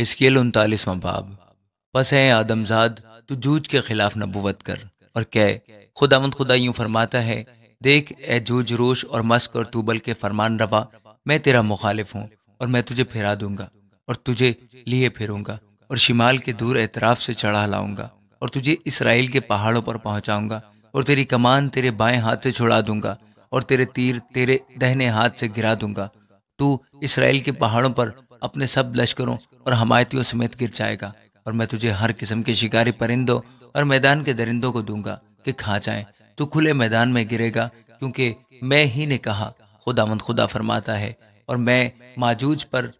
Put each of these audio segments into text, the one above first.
हिस्केल उनतालीसवा बाब बस है आदमजाद तू जूझ के खिलाफ नबूवत कर और कह खुदा मंद खुदा यूं फरमाता है देख ए जूज रोश और मस्क और तूबल के फरमान रवा मैं तेरा मुखालिफ हूँ और मैं तुझे फिरा दूंगा और तुझे लिए फिरूंगा और शिमाल के दूर एतराफ से चढ़ा लाऊंगा और तुझे इसराइल के पहाड़ों पर पहुंचाऊंगा और तेरी कमान तेरे बाएं हाथ से छुड़ा दूंगा और तेरे तीर तेरे दहने हाथ से गिरा दूंगा तू इसराइल के पहाड़ों पर अपने सब लश्करों और हमायतियों समेत गिर जाएगा और मैं तुझे हर किस्म के शिकारी परिंदों और मैदान के दरिंदों को दूंगा कि खा जाए तू खुले मैदान में गिरेगा क्योंकि मैं ही ने कहा खुदामंद खुदा फरमाता है और मैं माजूज पर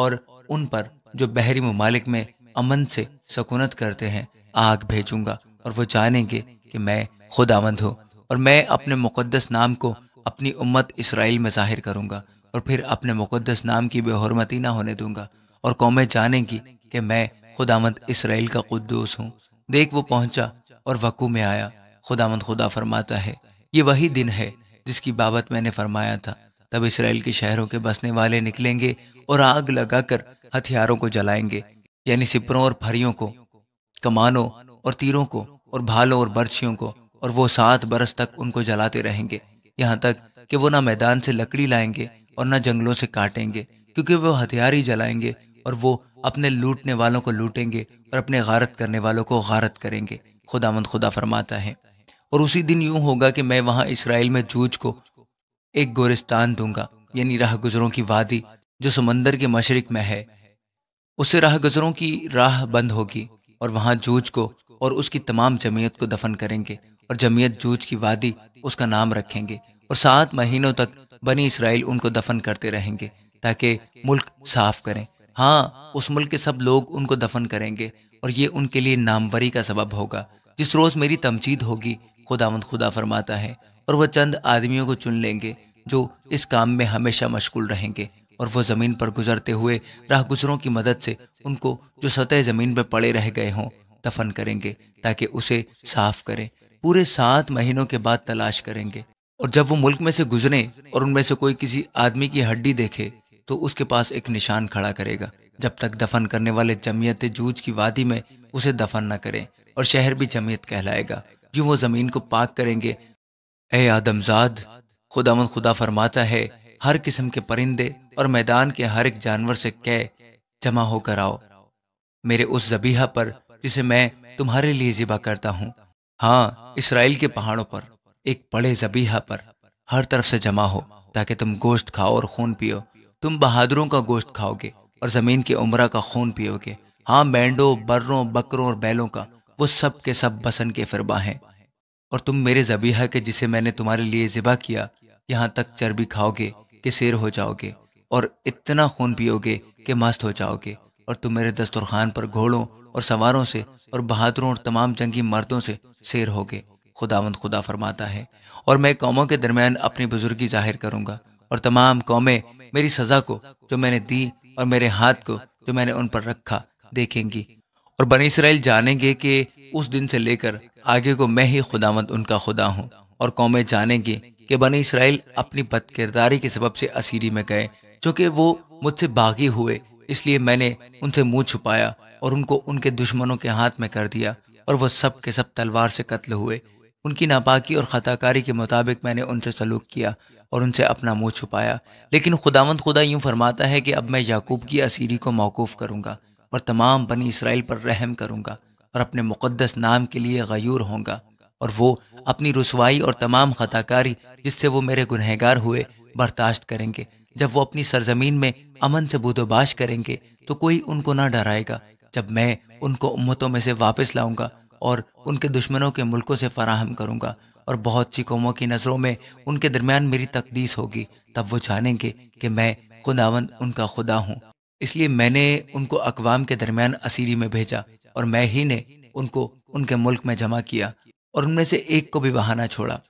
और उन पर जो बहरी ममालिक में अमन से सकूनत करते हैं आग भेजूंगा और वो जानेंगे कि मैं खुदामंद हूँ और मैं अपने मुकदस नाम को अपनी उम्मत इसराइल में जाहिर करूंगा और फिर अपने मुकदस नाम की बेहरमती ना होने दूंगा और कौमें जानेंगी कि मैं खुदामंद इसराइल का कुद्दूस हूँ देख वो पहुंचा और वकू में आया खुदामंद खुदा फरमाता है ये वही दिन है जिसकी बाबत मैंने फरमाया था तब इसराइल के शहरों के बसने वाले निकलेंगे और आग लगाकर हथियारों को जलाएंगे यानी सिपरों और फरियों को कमानों और तीरों को और भालों और बर्छियों को और वो सात बरस तक उनको जलाते रहेंगे यहाँ तक कि वो ना मैदान से लकड़ी लाएंगे और न जंगलों से काटेंगे क्योंकि वो हथियार ही जलाएंगे और वो अपने लूटने वालों को लूटेंगे और अपने गारत करने वालों को गारत करेंगे खुदामंद खुदा फरमाता है और उसी दिन यूं होगा कि मैं वहां इसराइल में जूझ को एक गोरिस्तान दूंगा यानी राह गुजरों की वादी जो समंदर के मशरक में है उससे राह गुजरों की राह बंद होगी और वहां जूझ को और उसकी तमाम जमीयत को दफन करेंगे और जमीयत जूझ की वादी उसका नाम रखेंगे और सात महीनों तक बनी इसराइल उनको दफन करते रहेंगे ताकि मुल्क साफ करें हाँ उस मुल्क के सब लोग उनको दफन करेंगे और ये उनके लिए नामवरी का सबब होगा जिस रोज़ मेरी तमजीद होगी खुदावंद खुदा फरमाता है और वह चंद आदमियों को चुन लेंगे जो इस काम में हमेशा मशगूल रहेंगे और वह ज़मीन पर गुजरते हुए राह गुजरों की मदद से उनको जो सतह ज़मीन पर पड़े रह गए हों दफन करेंगे ताकि उसे साफ करें पूरे सात महीनों के बाद तलाश करेंगे और जब वो मुल्क में से गुजरे और उनमें से कोई किसी आदमी की हड्डी देखे तो उसके पास एक निशान खड़ा करेगा जब तक दफन करने वाले जमीयत जूझ की वादी में उसे दफन न करें और शहर भी जमीयत कहलाएगा यूं वो जमीन को पाक करेंगे ए आदमजाद खुदामंद खुदा फरमाता है हर किस्म के परिंदे और मैदान के हर एक जानवर से कह जमा होकर आओ मेरे उस जबीहा पर जिसे मैं तुम्हारे लिए जिबा करता हूँ हाँ इसराइल के पहाड़ों पर एक बड़े जबीहा पर हर तरफ से जमा हो ताकि तुम गोश्त खाओ और खून पियो तुम बहादुरों का गोश्त खाओगे और ज़मीन के उमरा का खून पियोगे हाँ मेंढों बर्रों बकरों और बैलों का वो सब के सब बसन के फिरबा हैं और तुम मेरे जबीहा के जिसे मैंने तुम्हारे लिए ज़िबा किया यहाँ तक चर्बी खाओगे कि शेर हो जाओगे और इतना खून पियोगे कि मस्त हो जाओगे और तुम मेरे दस्तरखान पर घोड़ों और सवारों से और बहादुरों और तमाम जंगी मर्दों से शेर होगे खुदावंद खुदा फरमाता है और मैं कौमों के दरमियान अपनी बुजुर्गी जाहिर करूंगा और तमाम कौमें मेरी सज़ा को जो मैंने दी और मेरे हाथ को जो मैंने उन पर रखा देखेंगी और बनी इसराइल जानेंगे कि उस दिन से लेकर आगे को मैं ही खुदावंद उनका खुदा हूँ और कौमें जानेंगी कि बनी इसराइल अपनी बदकिरदारी के सबब से असीरी में गए चूँकि वो मुझसे बागी हुए इसलिए मैंने उनसे मुंह छुपाया और उनको उनके दुश्मनों के हाथ में कर दिया और वह सब के सब तलवार से कत्ल हुए उनकी नापाकी और ख़ताकारी के मुताबिक मैंने उनसे सलूक किया और उनसे अपना मुँह छुपाया लेकिन खुदावंद खुदा यूँ फरमाता है कि अब मैं याकूब की असीरी को मौकूफ़ करूँगा और तमाम बनी इसराइल पर रहम करूँगा और अपने मुक़दस नाम के लिए गयूर होंगे और वो अपनी रसवाई और तमाम ख़ताकारी जिससे वो मेरे गुनहगार हुए बर्दाश्त करेंगे जब वो अपनी सरजमीन में अमन से बुदोबाश करेंगे तो कोई उनको ना डराएगा जब मैं उनको उम्मतों में से वापस लाऊंगा और उनके दुश्मनों के मुल्कों से फराहम करूंगा और बहुत सी कौमों की नज़रों में उनके दरमियान मेरी तकदीस होगी तब वो जानेंगे कि मैं खुदावंद उनका खुदा हूँ इसलिए मैंने उनको अकवाम के दरमियान असीरी में भेजा और मैं ही ने उनको उनके मुल्क में जमा किया और उनमें से एक को भी बहाना छोड़ा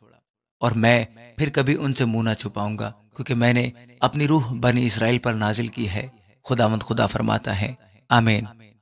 और मैं फिर कभी उनसे मुंह ना छुपाऊंगा क्योंकि मैंने अपनी रूह बनी इसराइल पर नाजिल की है खुदावंद खुदा फरमाता है आमीन